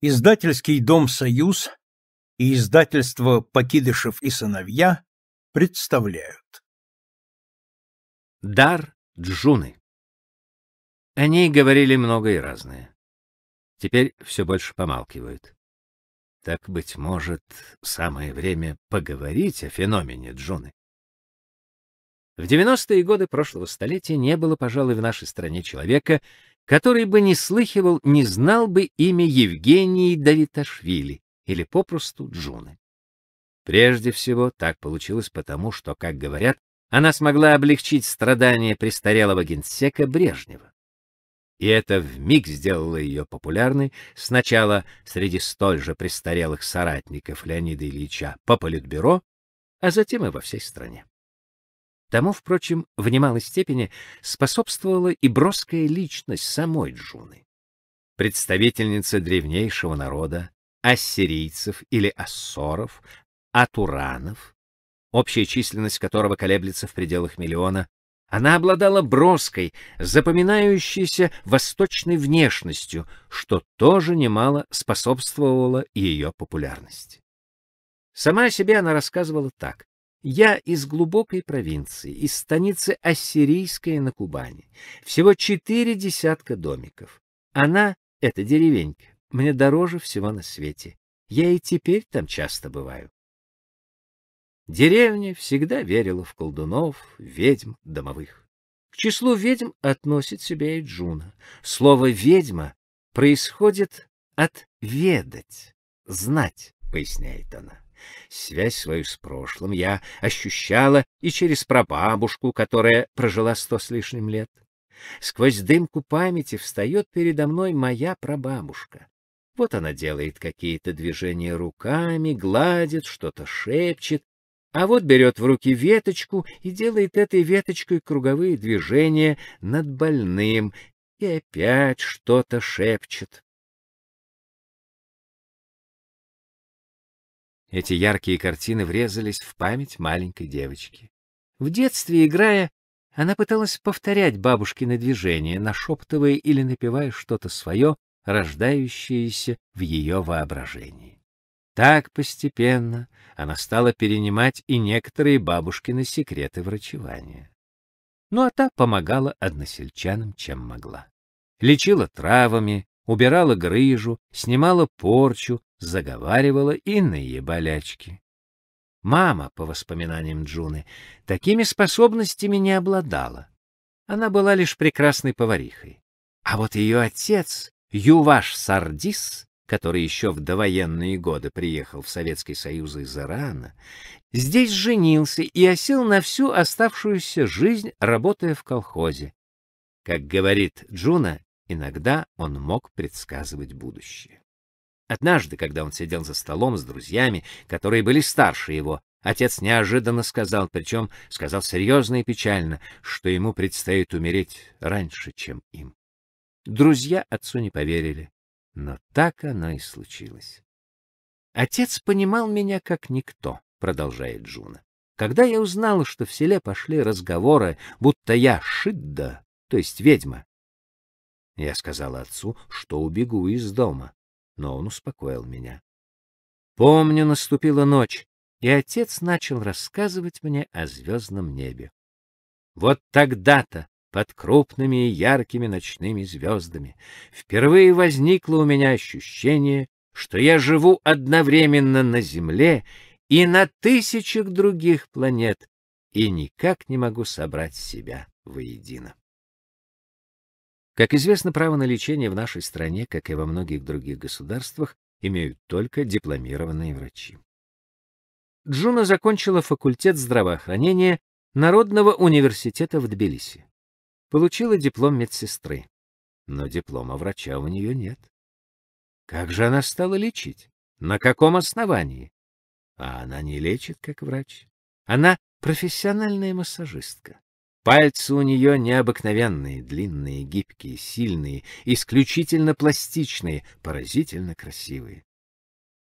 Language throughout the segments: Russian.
Издательский дом «Союз» и издательство «Покидышев и сыновья» представляют. Дар Джуны. О ней говорили много и разное. Теперь все больше помалкивают. Так, быть может, самое время поговорить о феномене Джуны. В 90-е годы прошлого столетия не было, пожалуй, в нашей стране человека, который бы не слыхивал, не знал бы имя Евгении Давиташвили или попросту Джуны. Прежде всего, так получилось потому, что, как говорят, она смогла облегчить страдания престарелого генсека Брежнева. И это вмиг сделало ее популярной сначала среди столь же престарелых соратников Леонида Ильича по политбюро, а затем и во всей стране. Тому, впрочем, в немалой степени способствовала и броская личность самой Джуны. Представительница древнейшего народа, ассирийцев или ассоров, атуранов, общая численность которого колеблется в пределах миллиона, она обладала броской, запоминающейся восточной внешностью, что тоже немало способствовало ее популярности. Сама о себе она рассказывала так. Я из глубокой провинции, из станицы Ассирийской на Кубани. Всего четыре десятка домиков. Она, эта деревенька, мне дороже всего на свете. Я и теперь там часто бываю. Деревня всегда верила в колдунов, ведьм, домовых. К числу ведьм относит себя и Джуна. Слово «ведьма» происходит от «ведать», «знать», — поясняет она. Связь свою с прошлым я ощущала и через прабабушку, которая прожила сто с лишним лет. Сквозь дымку памяти встает передо мной моя прабабушка. Вот она делает какие-то движения руками, гладит, что-то шепчет, а вот берет в руки веточку и делает этой веточкой круговые движения над больным и опять что-то шепчет. Эти яркие картины врезались в память маленькой девочки. В детстве, играя, она пыталась повторять бабушкины движения, нашептывая или напевая что-то свое, рождающееся в ее воображении. Так постепенно она стала перенимать и некоторые бабушкины секреты врачевания. Ну а та помогала односельчанам, чем могла. Лечила травами, убирала грыжу, снимала порчу, заговаривала иные болячки. Мама, по воспоминаниям Джуны, такими способностями не обладала. Она была лишь прекрасной поварихой. А вот ее отец, Юваш Сардис, который еще в довоенные годы приехал в Советский Союз из Ирана, здесь женился и осел на всю оставшуюся жизнь, работая в колхозе. Как говорит Джуна, иногда он мог предсказывать будущее. Однажды, когда он сидел за столом с друзьями, которые были старше его, отец неожиданно сказал, причем сказал серьезно и печально, что ему предстоит умереть раньше, чем им. Друзья отцу не поверили, но так оно и случилось. Отец понимал меня как никто, продолжает Джуна. Когда я узнала, что в селе пошли разговоры, будто я шидда, то есть ведьма, я сказала отцу, что убегу из дома но он успокоил меня. Помню, наступила ночь, и отец начал рассказывать мне о звездном небе. Вот тогда-то, под крупными и яркими ночными звездами, впервые возникло у меня ощущение, что я живу одновременно на Земле и на тысячах других планет, и никак не могу собрать себя воедино. Как известно, право на лечение в нашей стране, как и во многих других государствах, имеют только дипломированные врачи. Джуна закончила факультет здравоохранения Народного университета в Тбилиси. Получила диплом медсестры, но диплома врача у нее нет. Как же она стала лечить? На каком основании? А она не лечит как врач. Она профессиональная массажистка. Пальцы у нее необыкновенные, длинные, гибкие, сильные, исключительно пластичные, поразительно красивые.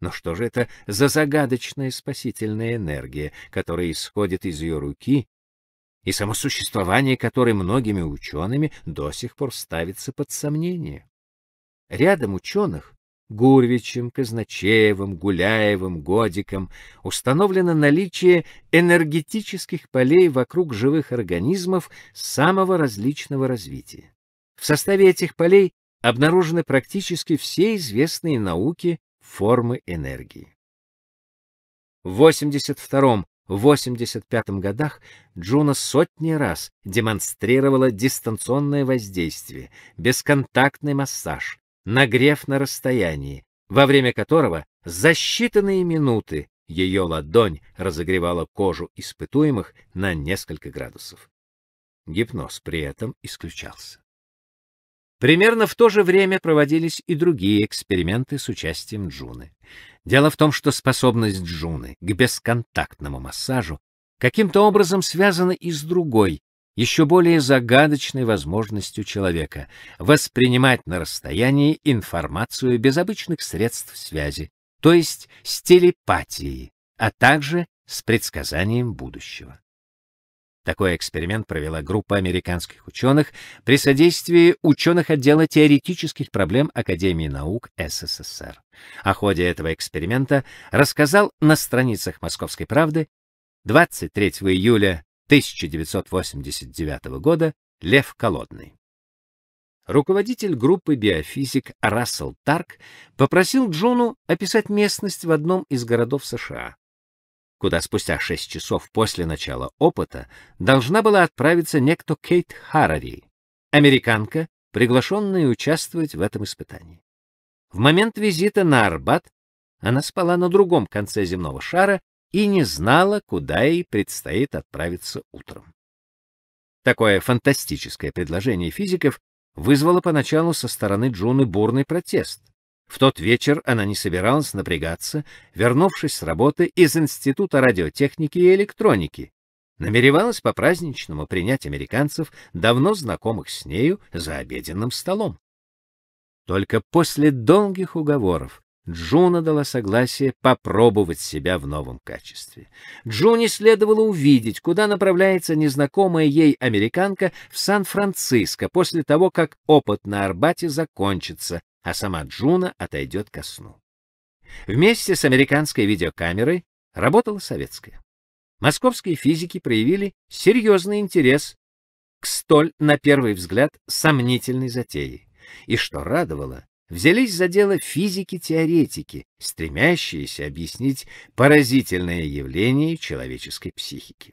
Но что же это за загадочная спасительная энергия, которая исходит из ее руки, и само существование которой многими учеными до сих пор ставится под сомнение? Рядом ученых Гурвичем, Казначеевым, Гуляевым, Годиком установлено наличие энергетических полей вокруг живых организмов самого различного развития. В составе этих полей обнаружены практически все известные науки формы энергии. В 82-85 годах Джуна сотни раз демонстрировала дистанционное воздействие, бесконтактный массаж, нагрев на расстоянии, во время которого за считанные минуты ее ладонь разогревала кожу испытуемых на несколько градусов. Гипноз при этом исключался. Примерно в то же время проводились и другие эксперименты с участием Джуны. Дело в том, что способность Джуны к бесконтактному массажу каким-то образом связана и с другой, еще более загадочной возможностью человека воспринимать на расстоянии информацию без обычных средств связи, то есть с телепатией, а также с предсказанием будущего. Такой эксперимент провела группа американских ученых при содействии ученых отдела теоретических проблем Академии наук СССР. О ходе этого эксперимента рассказал на страницах Московской правды 23 июля 1989 года Лев Колодный. Руководитель группы биофизик Рассел Тарк попросил Джону описать местность в одном из городов США, куда спустя 6 часов после начала опыта должна была отправиться некто Кейт Харави, американка, приглашенная участвовать в этом испытании. В момент визита на Арбат она спала на другом конце земного шара и не знала, куда ей предстоит отправиться утром. Такое фантастическое предложение физиков вызвало поначалу со стороны Джуны бурный протест. В тот вечер она не собиралась напрягаться, вернувшись с работы из Института радиотехники и электроники. Намеревалась по-праздничному принять американцев, давно знакомых с нею, за обеденным столом. Только после долгих уговоров Джуна дала согласие попробовать себя в новом качестве. Джуне следовало увидеть, куда направляется незнакомая ей американка в Сан-Франциско после того, как опыт на Арбате закончится, а сама Джуна отойдет ко сну. Вместе с американской видеокамерой работала советская. Московские физики проявили серьезный интерес к столь, на первый взгляд, сомнительной затее. И что радовало, взялись за дело физики-теоретики, стремящиеся объяснить поразительное явление человеческой психики.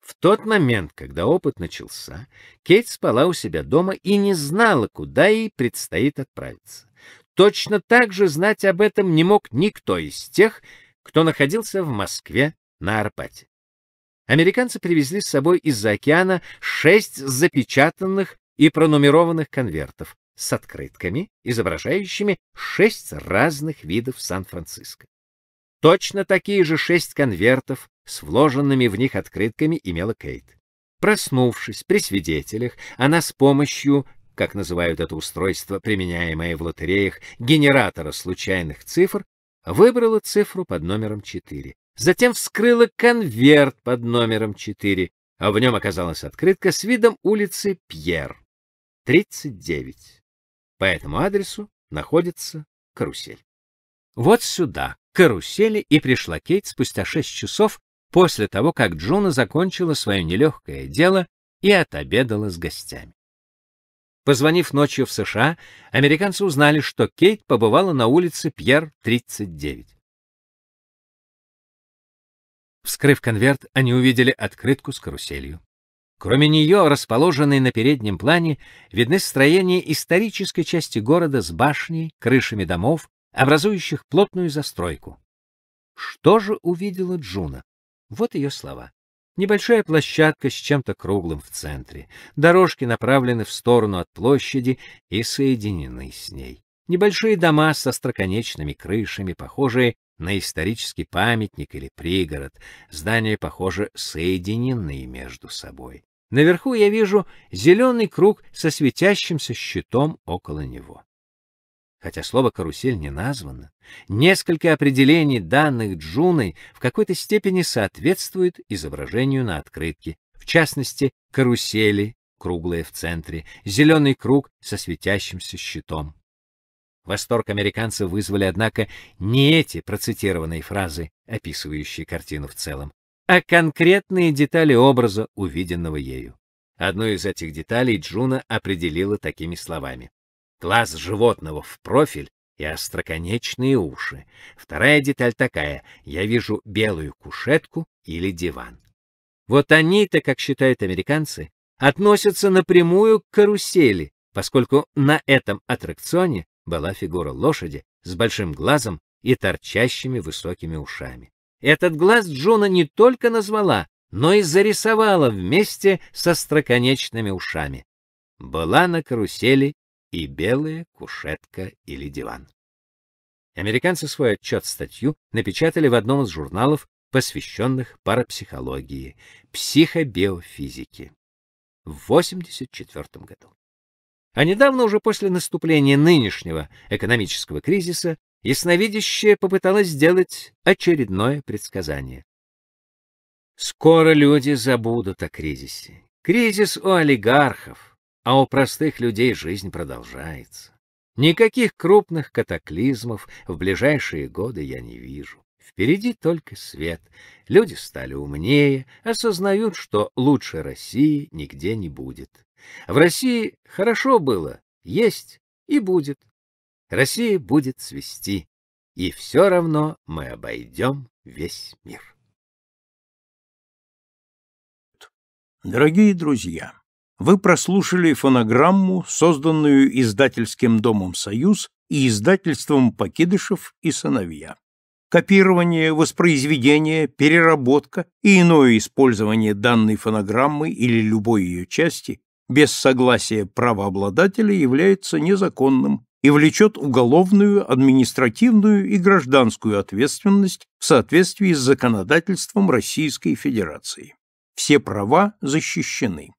В тот момент, когда опыт начался, Кейт спала у себя дома и не знала, куда ей предстоит отправиться. Точно так же знать об этом не мог никто из тех, кто находился в Москве на Арпате. Американцы привезли с собой из-за океана шесть запечатанных и пронумерованных конвертов, с открытками, изображающими шесть разных видов Сан-Франциско. Точно такие же шесть конвертов с вложенными в них открытками имела Кейт. Проснувшись при свидетелях, она с помощью, как называют это устройство, применяемое в лотереях, генератора случайных цифр, выбрала цифру под номером 4. Затем вскрыла конверт под номером 4, а в нем оказалась открытка с видом улицы Пьер, 39. По этому адресу находится карусель. Вот сюда, к карусели, и пришла Кейт спустя шесть часов после того, как Джона закончила свое нелегкое дело и отобедала с гостями. Позвонив ночью в США, американцы узнали, что Кейт побывала на улице Пьер 39. Вскрыв конверт, они увидели открытку с каруселью. Кроме нее, расположенные на переднем плане, видны строения исторической части города с башней, крышами домов, образующих плотную застройку. Что же увидела Джуна? Вот ее слова. Небольшая площадка с чем-то круглым в центре. Дорожки направлены в сторону от площади и соединены с ней. Небольшие дома со остроконечными крышами, похожие на исторический памятник или пригород. Здания, похоже, соединены между собой. Наверху я вижу зеленый круг со светящимся щитом около него. Хотя слово «карусель» не названо, несколько определений, данных Джуной, в какой-то степени соответствуют изображению на открытке, в частности, карусели, круглые в центре, зеленый круг со светящимся щитом. Восторг американцев вызвали, однако, не эти процитированные фразы, описывающие картину в целом, а конкретные детали образа, увиденного ею. Одну из этих деталей Джуна определила такими словами. Глаз животного в профиль и остроконечные уши. Вторая деталь такая. Я вижу белую кушетку или диван. Вот они-то, как считают американцы, относятся напрямую к карусели, поскольку на этом аттракционе была фигура лошади с большим глазом и торчащими высокими ушами. Этот глаз Джона не только назвала, но и зарисовала вместе со строконечными ушами. Была на карусели и белая кушетка или диван. Американцы свой отчет-статью напечатали в одном из журналов, посвященных парапсихологии, психобиофизике в 1984 году. А недавно, уже после наступления нынешнего экономического кризиса, ясновидящая попыталась сделать очередное предсказание. Скоро люди забудут о кризисе. Кризис у олигархов, а у простых людей жизнь продолжается. Никаких крупных катаклизмов в ближайшие годы я не вижу. Впереди только свет. Люди стали умнее, осознают, что лучше России нигде не будет. В России хорошо было, есть и будет. Россия будет свести, и все равно мы обойдем весь мир. Дорогие друзья, вы прослушали фонограмму, созданную издательским домом «Союз» и издательством «Покидышев и сыновья». Копирование, воспроизведение, переработка и иное использование данной фонограммы или любой ее части без согласия правообладателя является незаконным и влечет уголовную, административную и гражданскую ответственность в соответствии с законодательством Российской Федерации. Все права защищены.